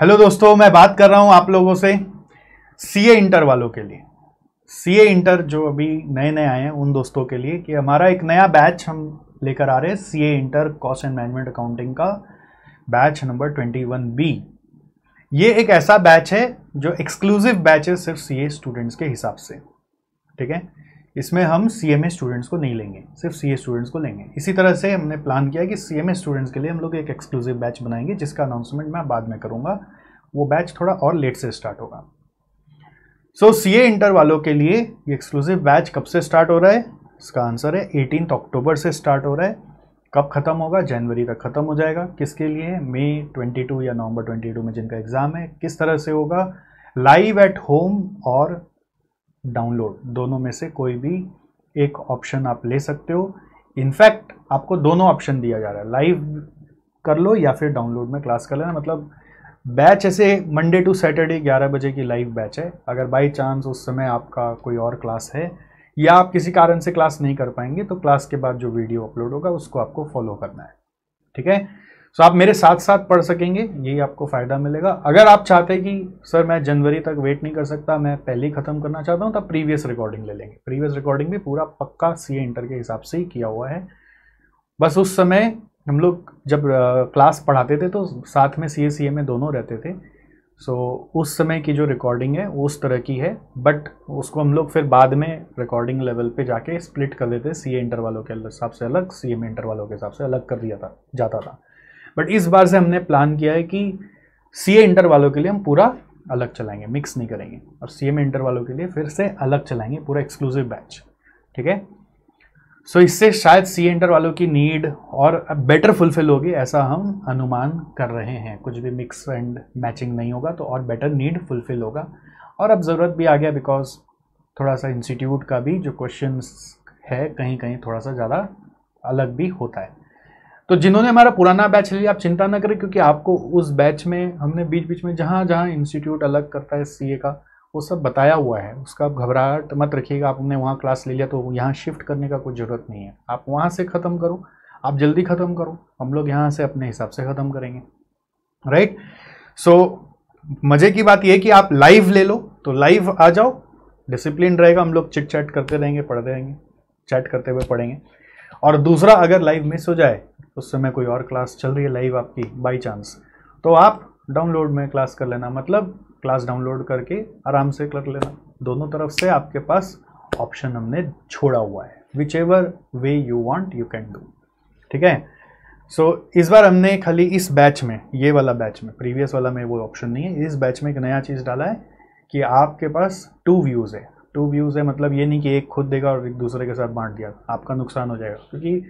hello दोस्तों मैं बात कर रहा हूं आप लोगों से सीए इंटर वालों के लिए सीए इंटर जो अभी नए नए आए हैं उन दोस्तों के लिए कि हमारा एक नया बैच हम लेकर आ रहे हैं CA inter cost and management accounting का बैच नंबर 21 बी ये एक ऐसा बैच है जो एक्सक्लूसिव बैच है सिर्फ सीए स्टूडेंट्स के हिसाब से ठीक है इसमें हम सी एम ए स्टूडेंट्स को नहीं लेंगे सिर्फ सी ए स्टूडेंट्स को लेंगे इसी तरह से हमने प्लान किया कि सी एम स्टूडेंट्स के लिए हम लोग एक एक्सक्लूसिव बैच बनाएंगे जिसका अनाउंसमेंट मैं बाद में करूँगा वो बैच थोड़ा और लेट से स्टार्ट होगा सो सी ए इंटर वालों के लिए ये एक्सक्लूसिव बैच कब से स्टार्ट हो रहा है इसका आंसर है एटीन अक्टूबर से स्टार्ट हो रहा है कब ख़त्म होगा जनवरी तक ख़त्म हो जाएगा किसके लिए मई 22 या नवंबर 22 में जिनका एग्ज़ाम है किस तरह से होगा लाइव एट होम और डाउनलोड दोनों में से कोई भी एक ऑप्शन आप ले सकते हो इनफैक्ट आपको दोनों ऑप्शन दिया जा रहा है लाइव कर लो या फिर डाउनलोड में क्लास कर लेना मतलब बैच ऐसे मंडे टू सैटरडे 11 बजे की लाइव बैच है अगर बाई चांस उस समय आपका कोई और क्लास है या आप किसी कारण से क्लास नहीं कर पाएंगे तो क्लास के बाद जो वीडियो अपलोड होगा उसको आपको फॉलो करना है ठीक है सो आप मेरे साथ साथ पढ़ सकेंगे यही आपको फ़ायदा मिलेगा अगर आप चाहते हैं कि सर मैं जनवरी तक वेट नहीं कर सकता मैं पहले ही ख़त्म करना चाहता हूँ तो आप प्रीवियस रिकॉर्डिंग ले लेंगे प्रीवियस रिकॉर्डिंग भी पूरा पक्का सी इंटर के हिसाब से ही किया हुआ है बस उस समय हम लोग जब क्लास पढ़ाते थे तो साथ में सी ए सी ए में दोनों रहते थे सो so, उस समय की जो रिकॉर्डिंग है उस तरह की है बट उसको हम लोग फिर बाद में रिकॉर्डिंग लेवल पे जाके स्प्लिट कर देते सी इंटर वालों के हिसाब से अलग सी एम इंटर वालों के हिसाब से अलग कर दिया था जाता था बट इस बार से हमने प्लान किया है कि सी ए इंटर वालों के लिए हम पूरा अलग चलाएंगे मिक्स नहीं करेंगे और सी एम इंटर वालों के लिए फिर से अलग चलाएंगे पूरा एक्सक्लूसिव बैच ठीक है सो इससे शायद सी इंटर वालों की नीड और बेटर फुलफिल होगी ऐसा हम अनुमान कर रहे हैं कुछ भी मिक्स एंड मैचिंग नहीं होगा तो और बेटर नीड फुलफिल होगा और अब ज़रूरत भी आ गया बिकॉज थोड़ा सा इंस्टीट्यूट का भी जो क्वेश्चन है कहीं कहीं थोड़ा सा ज़्यादा अलग भी होता है तो जिन्होंने हमारा पुराना बैच लिया आप चिंता ना करें क्योंकि आपको उस बैच में हमने बीच बीच में जहाँ जहाँ इंस्टीट्यूट अलग करता है सी का वो सब बताया हुआ है उसका आप घबराहट मत रखिएगा आपने वहाँ क्लास ले लिया तो यहाँ शिफ्ट करने का कोई ज़रूरत नहीं है आप वहाँ से ख़त्म करो आप जल्दी ख़त्म करो हम लोग यहाँ से अपने हिसाब से ख़त्म करेंगे राइट सो मज़े की बात यह कि आप लाइव ले लो तो लाइव आ जाओ डिसिप्लिन रहेगा हम लोग चिट चैट करते रहेंगे पढ़ते रहेंगे चैट करते हुए पढ़ेंगे और दूसरा अगर लाइव मिस हो जाए उस समय कोई और क्लास चल रही है लाइव आपकी बाई चांस तो आप डाउनलोड में क्लास कर लेना मतलब क्लास डाउनलोड करके आराम से कर लेना दोनों तरफ से आपके पास ऑप्शन हमने छोड़ा हुआ है whichever way you want you can do ठीक है सो so, इस बार हमने खाली इस बैच में ये वाला बैच में प्रीवियस वाला में वो ऑप्शन नहीं है इस बैच में एक नया चीज़ डाला है कि आपके पास टू व्यूज़ है टू व्यूज़ है मतलब ये नहीं कि एक खुद देगा और एक दूसरे के साथ बांट दिया आपका नुकसान हो जाएगा क्योंकि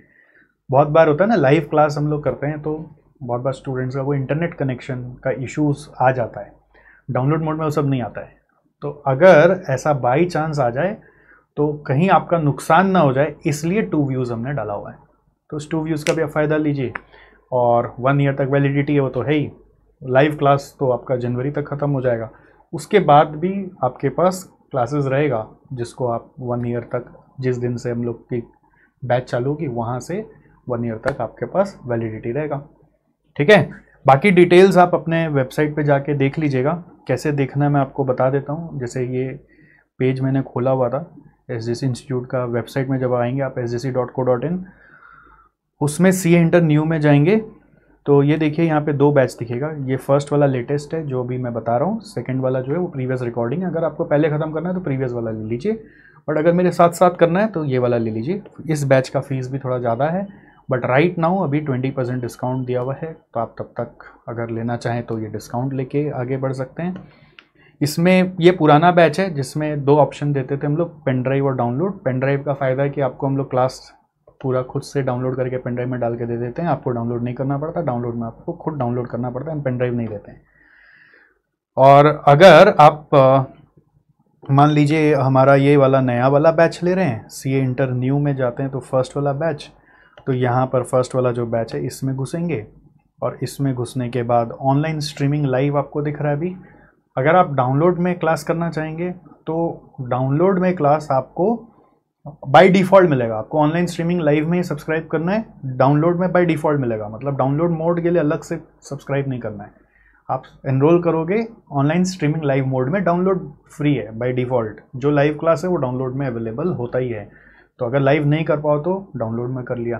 बहुत बार होता है ना लाइव क्लास हम लोग करते हैं तो बहुत बार स्टूडेंट्स का वो इंटरनेट कनेक्शन का इश्यूज आ जाता है डाउनलोड मोड में वो सब नहीं आता है तो अगर ऐसा बाई चांस आ जाए तो कहीं आपका नुकसान ना हो जाए इसलिए टू व्यूज़ हमने डाला हुआ है तो उस टू व्यूज़ का भी आप फ़ायदा लीजिए और वन ईयर तक वैलिडिटी है वो तो है ही लाइव क्लास तो आपका जनवरी तक ख़त्म हो जाएगा उसके बाद भी आपके पास क्लासेस रहेगा जिसको आप वन ईयर तक जिस दिन से हम लोग की बैच चालू होगी वहाँ से वन ईयर तक आपके पास वैलिडिटी रहेगा ठीक है बाकी डिटेल्स आप अपने वेबसाइट पे जाके देख लीजिएगा कैसे देखना है मैं आपको बता देता हूँ जैसे ये पेज मैंने खोला हुआ था एस इंस्टीट्यूट का वेबसाइट में जब आएंगे आप एस उसमें सी इंटर न्यू में जाएंगे तो ये देखिए यहाँ पे दो बैच दिखेगा ये फर्स्ट वाला लेटेस्ट है जो भी मैं बता रहा हूँ सेकंड वाला जो है वो प्रीवियस रिकॉर्डिंग है अगर आपको पहले ख़त्म करना है तो प्रीवियस वाला ले लीजिए बट अगर मेरे साथ साथ करना है तो ये वाला ले लीजिए इस बैच का फीस भी थोड़ा ज़्यादा है बट राइट नाउ अभी 20 परसेंट डिस्काउंट दिया हुआ है तो आप तब तक अगर लेना चाहें तो ये डिस्काउंट लेके आगे बढ़ सकते हैं इसमें ये पुराना बैच है जिसमें दो ऑप्शन देते थे हम लोग पेन ड्राइव और डाउनलोड पेन ड्राइव का फ़ायदा है कि आपको हम लोग क्लास पूरा खुद से डाउनलोड करके पेन ड्राइव में डाल के दे देते हैं आपको डाउनलोड नहीं करना पड़ता डाउनलोड में आपको खुद डाउनलोड करना पड़ता है हम पेन ड्राइव नहीं देते हैं और अगर आप मान लीजिए हमारा ये वाला नया वाला बैच ले रहे हैं सी ए इंटर न्यू में जाते हैं तो फर्स्ट वाला बैच तो यहाँ पर फर्स्ट वाला जो बैच है इसमें घुसेंगे और इसमें घुसने के बाद ऑनलाइन स्ट्रीमिंग लाइव आपको दिख रहा है अभी अगर आप डाउनलोड में क्लास करना चाहेंगे तो डाउनलोड में क्लास आपको बाय डिफ़ॉल्ट मिलेगा आपको ऑनलाइन स्ट्रीमिंग लाइव में ही सब्सक्राइब करना है डाउनलोड में बाय डिफ़ॉल्ट मिलेगा मतलब डाउनलोड मोड के लिए अलग से सब्सक्राइब नहीं करना है आप एनरोल करोगे ऑनलाइन स्ट्रीमिंग लाइव मोड में डाउनलोड फ्री है बाय डिफ़ॉल्ट जो लाइव क्लास है वो डाउनलोड में अवेलेबल होता ही है तो अगर लाइव नहीं कर पाओ तो डाउनलोड में कर लिया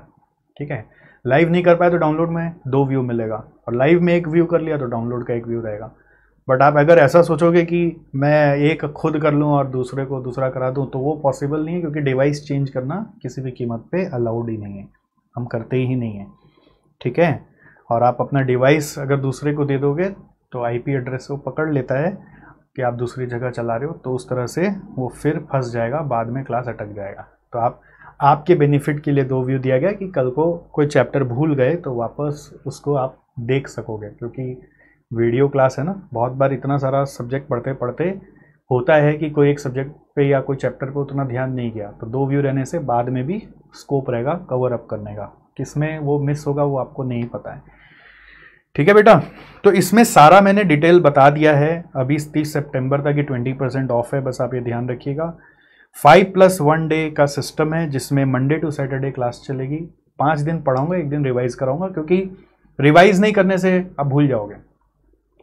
ठीक है लाइव नहीं कर पाए तो डाउनलोड में दो व्यू मिलेगा और लाइव में एक व्यू कर लिया तो डाउनलोड का एक व्यू रहेगा बट आप अगर ऐसा सोचोगे कि मैं एक खुद कर लूँ और दूसरे को दूसरा करा दूँ तो वो पॉसिबल नहीं है क्योंकि डिवाइस चेंज करना किसी भी कीमत पे अलाउड ही नहीं है हम करते ही नहीं हैं ठीक है और आप अपना डिवाइस अगर दूसरे को दे दोगे तो आईपी एड्रेस वो पकड़ लेता है कि आप दूसरी जगह चला रहे हो तो उस तरह से वो फिर फंस जाएगा बाद में क्लास अटक जाएगा तो आप आपके बेनिफिट के लिए दो व्यू दिया गया कि कल को कोई चैप्टर भूल गए तो वापस उसको आप देख सकोगे क्योंकि वीडियो क्लास है ना बहुत बार इतना सारा सब्जेक्ट पढ़ते पढ़ते होता है कि कोई एक सब्जेक्ट पे या कोई चैप्टर पे उतना ध्यान नहीं गया तो दो व्यू रहने से बाद में भी स्कोप रहेगा कवर अप करने का किसमें वो मिस होगा वो आपको नहीं पता है ठीक है बेटा तो इसमें सारा मैंने डिटेल बता दिया है अभी तीस सेप्टेम्बर तक ये ट्वेंटी परसेंट ऑफ है बस आप ये ध्यान रखिएगा फाइव प्लस वन डे का सिस्टम है जिसमें मंडे टू सैटरडे क्लास चलेगी पाँच दिन पढ़ाऊंगा एक दिन रिवाइज कराऊंगा क्योंकि रिवाइज नहीं करने से आप भूल जाओगे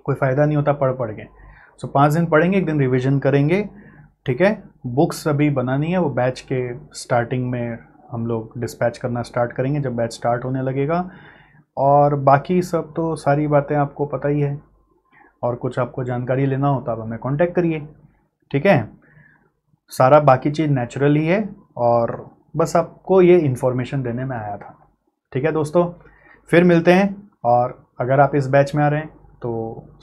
कोई फ़ायदा नहीं होता पढ़ पढ़ के सो पांच पाँच दिन पढ़ेंगे एक दिन रिविजन करेंगे ठीक है बुक्स अभी बनानी है वो बैच के स्टार्टिंग में हम लोग डिस्पैच करना स्टार्ट करेंगे जब बैच स्टार्ट होने लगेगा और बाकी सब तो सारी बातें आपको पता ही है और कुछ आपको जानकारी लेना हो तो आप हमें कांटेक्ट करिए ठीक है सारा बाकी चीज़ नेचुरल ही है और बस आपको ये इन्फॉर्मेशन देने में आया था ठीक है दोस्तों फिर मिलते हैं और अगर आप इस बैच में आ रहे हैं तो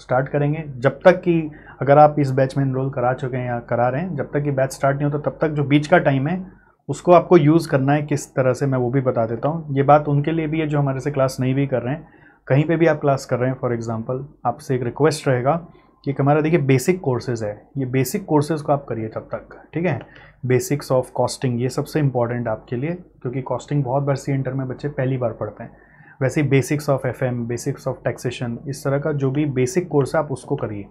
स्टार्ट करेंगे जब तक कि अगर आप इस बैच में इनरोल करा चुके हैं या करा रहे हैं जब तक कि बैच स्टार्ट नहीं होता तो तब तक जो बीच का टाइम है उसको आपको यूज़ करना है किस तरह से मैं वो भी बता देता हूँ ये बात उनके लिए भी है जो हमारे से क्लास नहीं भी कर रहे हैं कहीं पे भी आप क्लास कर रहे हैं फॉर एग्ज़ाम्पल आपसे एक रिक्वेस्ट रहेगा कि हमारा देखिए बेसिक कोर्सेज है ये बेसिक कोर्सेज को आप करिए तब तक ठीक है बेसिक्स ऑफ कॉस्टिंग ये सबसे इंपॉर्टेंट आपके लिए क्योंकि कॉस्टिंग बहुत बार सी इंटर में बच्चे पहली बार पढ़ते हैं वैसे basics of F basics of taxation इस तरह का जो भी बेसिक कोर्स है आप उसको करिए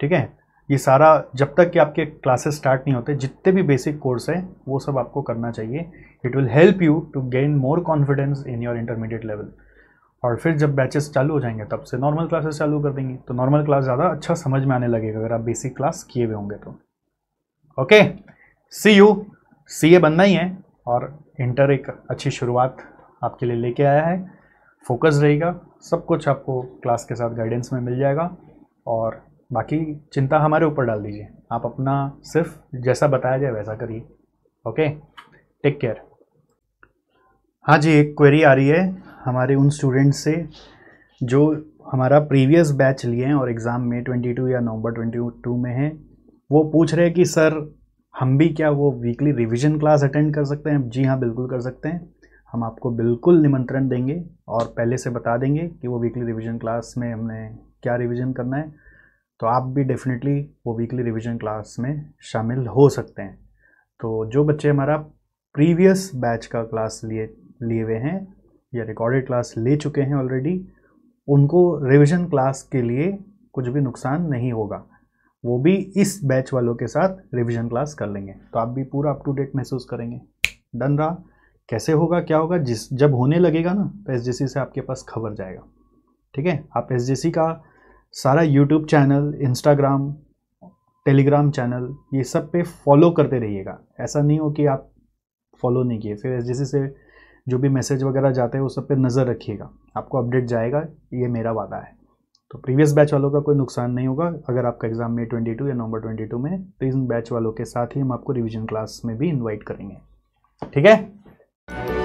ठीक है ये सारा जब तक कि आपके क्लासेस स्टार्ट नहीं होते जितने भी बेसिक कोर्स हैं वो सब आपको करना चाहिए it will help you to gain more confidence in your intermediate level और फिर जब बैचेस चालू हो जाएंगे तब से नॉर्मल क्लासेस चालू कर देंगे तो नॉर्मल क्लास ज़्यादा अच्छा समझ में आने लगेगा अगर आप बेसिक क्लास किए हुए होंगे तो ओके सी यू सी ए बनना ही है और इंटर एक अच्छी शुरुआत आपके लिए लेके आया है फोकस रहेगा सब कुछ आपको क्लास के साथ गाइडेंस में मिल जाएगा और बाकी चिंता हमारे ऊपर डाल दीजिए आप अपना सिर्फ जैसा बताया जाए वैसा करिए ओके टेक केयर हाँ जी एक क्वेरी आ रही है हमारे उन स्टूडेंट्स से जो हमारा प्रीवियस बैच लिए हैं और एग्ज़ाम में 22 या नवंबर 22 में हैं वो पूछ रहे हैं कि सर हम भी क्या वो वीकली रिवीजन क्लास अटेंड कर सकते हैं जी हाँ बिल्कुल कर सकते हैं हम आपको बिल्कुल निमंत्रण देंगे और पहले से बता देंगे कि वो वीकली रिवीजन क्लास में हमने क्या रिवीजन करना है तो आप भी डेफिनेटली वो वीकली रिवीजन क्लास में शामिल हो सकते हैं तो जो बच्चे हमारा प्रीवियस बैच का क्लास लिए लिए हुए हैं या रिकॉर्डेड क्लास ले चुके हैं ऑलरेडी उनको रिविजन क्लास के लिए कुछ भी नुकसान नहीं होगा वो भी इस बैच वालों के साथ रिविजन क्लास कर लेंगे तो आप भी पूरा अप टू डेट महसूस करेंगे डन रहा कैसे होगा क्या होगा जिस जब होने लगेगा ना तो एस से आपके पास खबर जाएगा ठीक है आप एस का सारा YouTube channel Instagram Telegram channel ये सब पे फॉलो करते रहिएगा ऐसा नहीं हो कि आप फॉलो नहीं किए फिर एस से जो भी मैसेज वगैरह जाते हैं उस सब पे नज़र रखिएगा आपको अपडेट जाएगा ये मेरा वादा है तो प्रीवियस बैच वालों का कोई नुकसान नहीं होगा अगर आपका एग्ज़ाम मई ट्वेंटी या नवंबर ट्वेंटी में तो इन बैच वालों के साथ ही हम आपको रिविजन क्लास में भी इन्वाइट करेंगे ठीक है